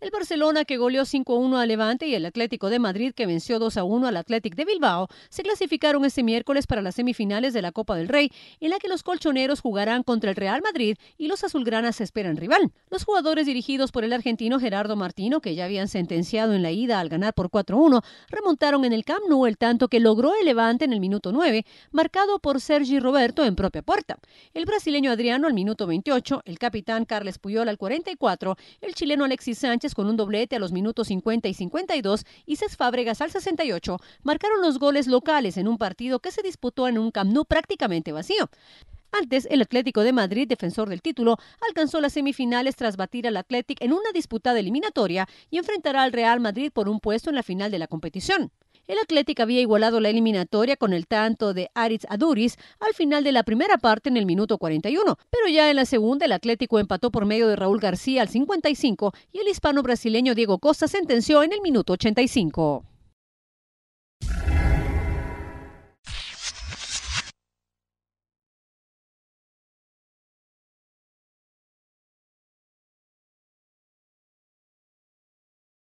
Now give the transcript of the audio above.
El Barcelona, que goleó 5-1 a Levante, y el Atlético de Madrid, que venció 2-1 al Atlético de Bilbao, se clasificaron este miércoles para las semifinales de la Copa del Rey, en la que los colchoneros jugarán contra el Real Madrid y los azulgranas esperan rival. Los jugadores dirigidos por el argentino Gerardo Martino, que ya habían sentenciado en la ida al ganar por 4-1, remontaron en el Camp Nou el tanto que logró el Levante en el minuto 9, marcado por Sergi Roberto en propia puerta. El brasileño Adriano al minuto 28, el capitán Carles Puyol al 44, el chileno Alexis Sánchez con un doblete a los minutos 50 y 52 y Cés Fábregas al 68 marcaron los goles locales en un partido que se disputó en un Camp Nou prácticamente vacío. Antes, el Atlético de Madrid, defensor del título, alcanzó las semifinales tras batir al Athletic en una disputada eliminatoria y enfrentará al Real Madrid por un puesto en la final de la competición. El Atlético había igualado la eliminatoria con el tanto de Aritz Aduriz al final de la primera parte en el minuto 41, pero ya en la segunda el Atlético empató por medio de Raúl García al 55 y el hispano brasileño Diego Costa sentenció en el minuto 85.